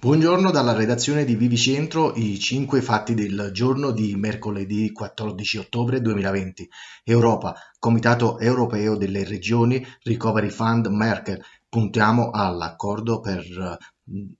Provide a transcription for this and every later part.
Buongiorno dalla redazione di Vivicentro i 5 fatti del giorno di mercoledì 14 ottobre 2020. Europa, Comitato europeo delle regioni, Recovery Fund Merkel. Puntiamo all'accordo per,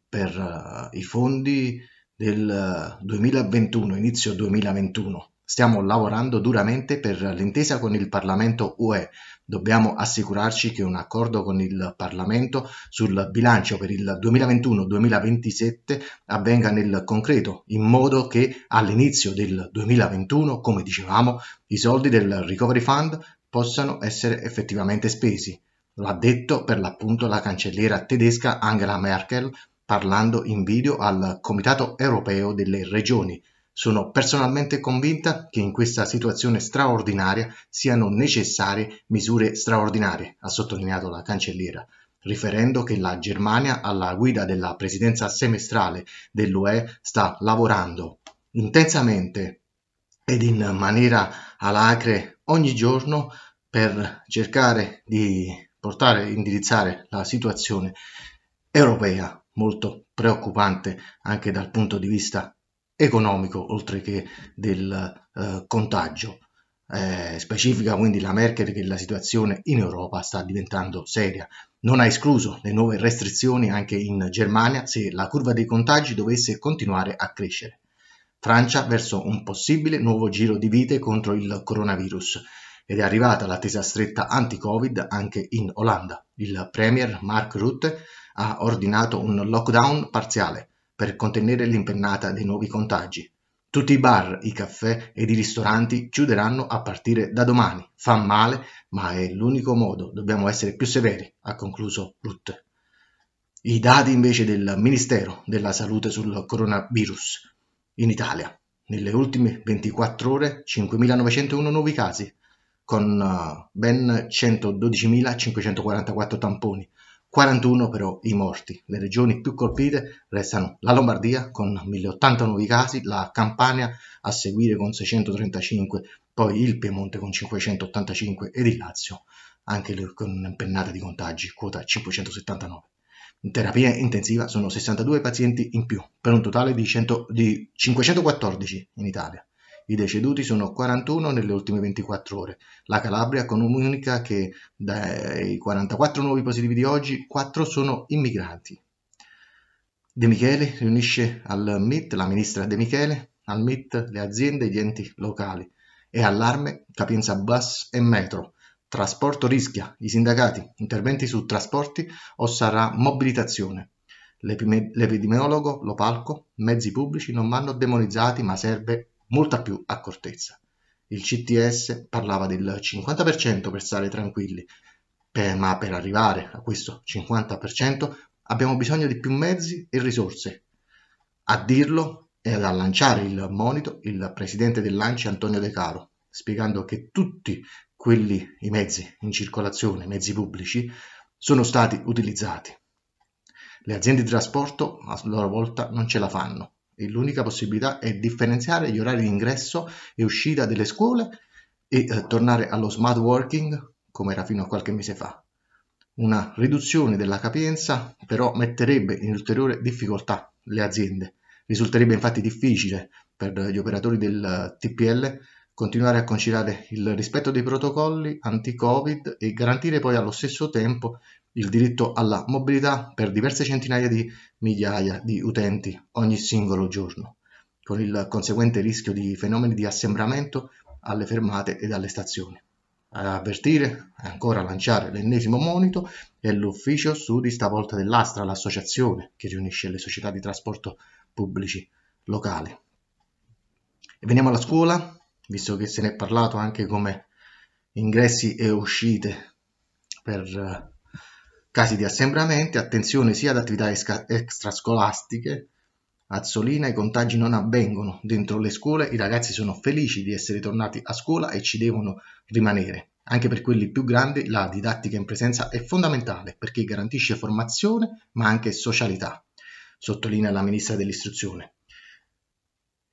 per eh, i fondi del 2021, eh, inizio 2021. Stiamo lavorando duramente per l'intesa con il Parlamento UE. Dobbiamo assicurarci che un accordo con il Parlamento sul bilancio per il 2021-2027 avvenga nel concreto, in modo che all'inizio del 2021, come dicevamo, i soldi del Recovery Fund possano essere effettivamente spesi. L'ha detto per l'appunto la cancelliera tedesca Angela Merkel parlando in video al Comitato europeo delle regioni. Sono personalmente convinta che in questa situazione straordinaria siano necessarie misure straordinarie, ha sottolineato la cancelliera, riferendo che la Germania alla guida della presidenza semestrale dell'UE sta lavorando intensamente ed in maniera alacre ogni giorno per cercare di portare e indirizzare la situazione europea molto preoccupante anche dal punto di vista economico oltre che del eh, contagio. Eh, specifica quindi la Merkel che la situazione in Europa sta diventando seria. Non ha escluso le nuove restrizioni anche in Germania se la curva dei contagi dovesse continuare a crescere. Francia verso un possibile nuovo giro di vite contro il coronavirus ed è arrivata l'attesa stretta anti-Covid anche in Olanda. Il Premier Mark Rutte ha ordinato un lockdown parziale per contenere l'impennata dei nuovi contagi. Tutti i bar, i caffè ed i ristoranti chiuderanno a partire da domani. Fa male, ma è l'unico modo. Dobbiamo essere più severi, ha concluso Rutte. I dati invece del Ministero della Salute sul coronavirus. In Italia, nelle ultime 24 ore, 5.901 nuovi casi, con eh, ben 112.544 tamponi, 41 però i morti. Le regioni più colpite restano la Lombardia con 1080 nuovi casi, la Campania a seguire con 635, poi il Piemonte con 585 ed il Lazio anche con un'impennata di contagi, quota 579. In terapia intensiva sono 62 pazienti in più, per un totale di, 100, di 514 in Italia. I deceduti sono 41 nelle ultime 24 ore. La Calabria comunica che dai 44 nuovi positivi di oggi, 4 sono immigrati. De Michele riunisce al MIT, la ministra De Michele, al MIT le aziende e gli enti locali. E allarme, capienza bus e metro. Trasporto rischia, i sindacati, interventi su trasporti o sarà mobilitazione. L'epidemiologo, lo palco, mezzi pubblici non vanno demonizzati ma serve molta più accortezza. Il CTS parlava del 50% per stare tranquilli, per, ma per arrivare a questo 50% abbiamo bisogno di più mezzi e risorse. A dirlo e a lanciare il monito il presidente dell'ANCI Antonio De Caro, spiegando che tutti quelli, i mezzi in circolazione, i mezzi pubblici, sono stati utilizzati. Le aziende di trasporto a loro volta non ce la fanno e l'unica possibilità è differenziare gli orari di ingresso e uscita delle scuole e eh, tornare allo smart working come era fino a qualche mese fa. Una riduzione della capienza però metterebbe in ulteriore difficoltà le aziende. Risulterebbe infatti difficile per gli operatori del eh, TPL continuare a conciliare il rispetto dei protocolli anti-Covid e garantire poi allo stesso tempo il diritto alla mobilità per diverse centinaia di migliaia di utenti ogni singolo giorno, con il conseguente rischio di fenomeni di assembramento alle fermate ed alle stazioni. A avvertire e ancora lanciare l'ennesimo monito è l'ufficio studi stavolta dell'Astra, l'associazione che riunisce le società di trasporto pubblici locali. E veniamo alla scuola, visto che se ne è parlato anche come ingressi e uscite per eh, casi di assembramenti, attenzione sia ad attività extrascolastiche, a Zolina i contagi non avvengono, dentro le scuole i ragazzi sono felici di essere tornati a scuola e ci devono rimanere. Anche per quelli più grandi la didattica in presenza è fondamentale perché garantisce formazione ma anche socialità, sottolinea la Ministra dell'Istruzione.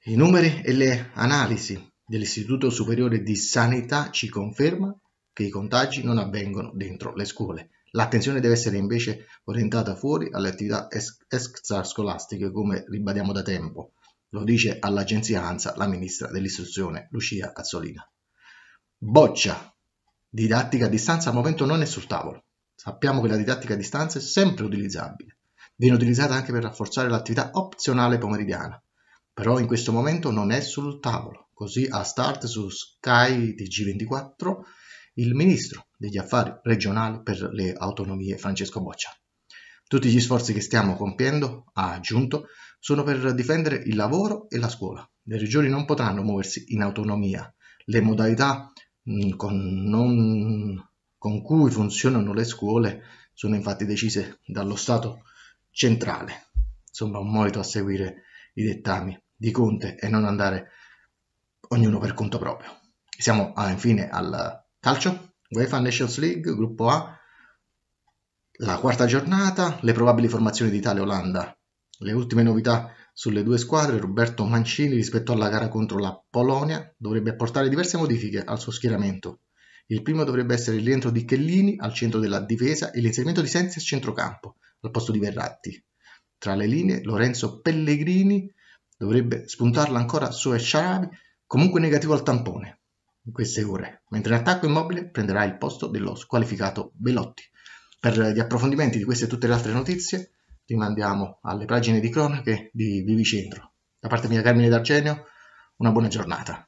I numeri e le analisi dell'Istituto Superiore di Sanità ci conferma che i contagi non avvengono dentro le scuole. L'attenzione deve essere invece orientata fuori alle attività extrascolastiche, come ribadiamo da tempo. Lo dice all'agenzia ANSA la ministra dell'istruzione Lucia Cazzolina. Boccia. Didattica a distanza al momento non è sul tavolo. Sappiamo che la didattica a distanza è sempre utilizzabile. Viene utilizzata anche per rafforzare l'attività opzionale pomeridiana però in questo momento non è sul tavolo. Così a start su Sky di g 24 il ministro degli affari regionali per le autonomie Francesco Boccia. Tutti gli sforzi che stiamo compiendo, ha aggiunto, sono per difendere il lavoro e la scuola. Le regioni non potranno muoversi in autonomia. Le modalità mm, con, non, con cui funzionano le scuole sono infatti decise dallo Stato centrale. Insomma, un monito a seguire i dettami di Conte e non andare ognuno per conto proprio. Siamo ah, infine al calcio, UEFA Nations League, gruppo A, la quarta giornata, le probabili formazioni di Italia e Olanda, le ultime novità sulle due squadre, Roberto Mancini rispetto alla gara contro la Polonia dovrebbe apportare diverse modifiche al suo schieramento. Il primo dovrebbe essere il rientro di Chellini al centro della difesa e l'inserimento di Sensi a centrocampo, al posto di Verratti. Tra le linee Lorenzo Pellegrini Dovrebbe spuntarla ancora su Esciarabi, comunque negativo al tampone in queste ore, mentre in attacco immobile prenderà il posto dello squalificato Belotti. Per gli approfondimenti di queste e tutte le altre notizie rimandiamo alle pagine di cronache di Vivicentro. Da parte mia Carmine D'Argenio, una buona giornata.